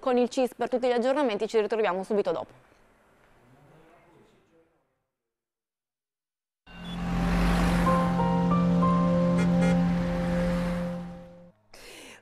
Con il CIS per tutti gli aggiornamenti ci ritroviamo subito dopo.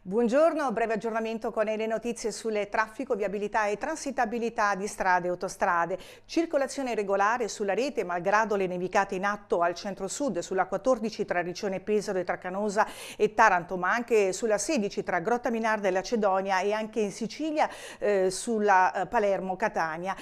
Buongiorno, breve aggiornamento con le notizie sulle traffico, viabilità e transitabilità di strade e autostrade. Circolazione regolare sulla rete malgrado le nevicate in atto al centro-sud sulla 14 tra Riccione Pesaro e Tracanosa e Taranto, ma anche sulla 16 tra Grotta Minarda e Lacedonia e anche in Sicilia eh, sulla eh, Palermo-Catania.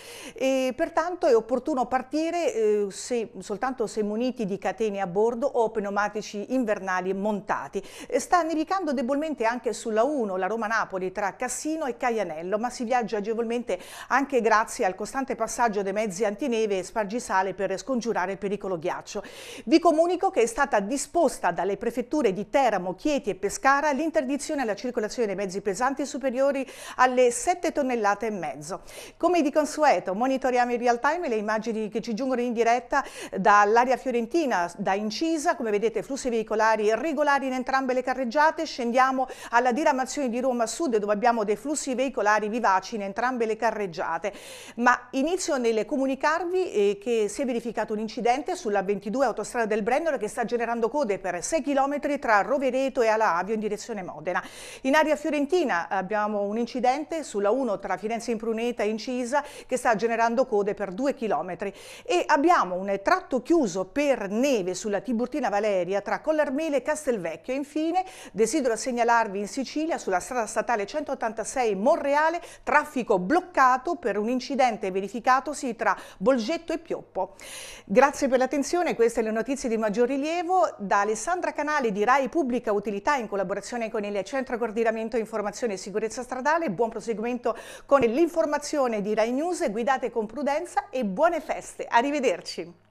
Pertanto è opportuno partire eh, se, soltanto se muniti di catene a bordo o pneumatici invernali montati. Eh, sta nevicando debolmente anche anche sulla 1, la Roma-Napoli tra Cassino e Caianello, ma si viaggia agevolmente anche grazie al costante passaggio dei mezzi antineve e spargisale per scongiurare il pericolo ghiaccio. Vi comunico che è stata disposta dalle prefetture di Teramo, Chieti e Pescara l'interdizione alla circolazione dei mezzi pesanti superiori alle 7 tonnellate e mezzo. Come di consueto, monitoriamo in real time le immagini che ci giungono in diretta dall'area fiorentina, da Incisa, come vedete flussi veicolari regolari in entrambe le carreggiate, scendiamo a alla diramazione di Roma Sud dove abbiamo dei flussi veicolari vivaci in entrambe le carreggiate. Ma inizio nel comunicarvi eh, che si è verificato un incidente sulla 22 autostrada del Brennero che sta generando code per 6 km tra Rovereto e Alavio in direzione Modena. In area fiorentina abbiamo un incidente sulla 1 tra Firenze Impruneta e Incisa che sta generando code per 2 km e abbiamo un tratto chiuso per neve sulla Tiburtina Valeria tra Collarmele e Castelvecchio. Infine desidero segnalarvi in Sicilia, sulla strada statale 186 Monreale, traffico bloccato per un incidente verificatosi tra Bolgetto e Pioppo. Grazie per l'attenzione, queste le notizie di maggior rilievo da Alessandra Canale di RAI Pubblica Utilità in collaborazione con il Centro Coordinamento Informazione e Sicurezza Stradale. Buon proseguimento con l'informazione di RAI News, guidate con prudenza e buone feste. Arrivederci.